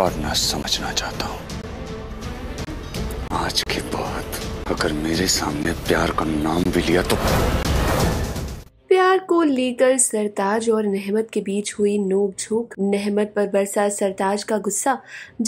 और मैं समझना चाहता हूँ आज के बाद अगर मेरे सामने प्यार का नाम भी लिया तो प्यार को लेकर सरताज और नहमत के बीच हुई नोक झोंक नहमत पर बरसा सरताज का गुस्सा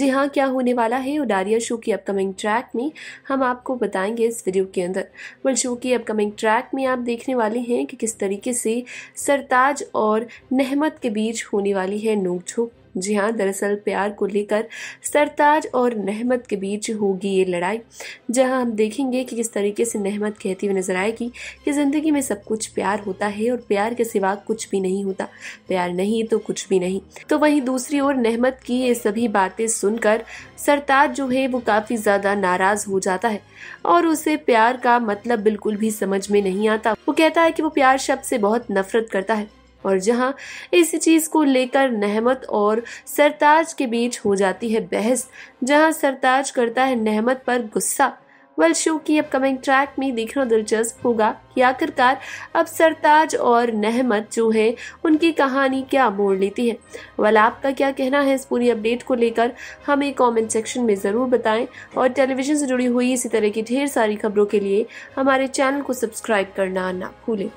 जी हाँ क्या होने वाला है उडारिया शो की अपकमिंग ट्रैक में हम आपको बताएंगे इस वीडियो के अंदर बल शो की अपकमिंग ट्रैक में आप देखने वाले हैं कि किस तरीके से सरताज और नहमत के बीच होने वाली है नोक झोंक जी हाँ दरअसल प्यार को लेकर सरताज और नहमत के बीच होगी ये लड़ाई जहाँ हम देखेंगे कि किस तरीके से नहमत कहती हुई नजर आएगी कि ज़िंदगी में सब कुछ प्यार होता है और प्यार के सिवा कुछ भी नहीं होता प्यार नहीं तो कुछ भी नहीं तो वहीं दूसरी ओर नहमत की ये सभी बातें सुनकर सरताज जो है वो काफ़ी ज़्यादा नाराज़ हो जाता है और उसे प्यार का मतलब बिल्कुल भी समझ में नहीं आता वो कहता है कि वो प्यार शब्द से बहुत नफरत करता है और जहां इस चीज़ को लेकर नहमत और सरताज के बीच हो जाती है बहस जहां सरताज करता है नहमत पर गुस्सा वेल शो की अपकमिंग ट्रैक में देखना दिलचस्प होगा कि आखिरकार अब सरताज और नहमत जो है उनकी कहानी क्या मोड़ लेती है वल आपका क्या कहना है इस पूरी अपडेट को लेकर हमें कमेंट सेक्शन में ज़रूर बताएं और टेलीविज़न से जुड़ी हुई इसी तरह की ढेर सारी खबरों के लिए हमारे चैनल को सब्सक्राइब करना ना भूलें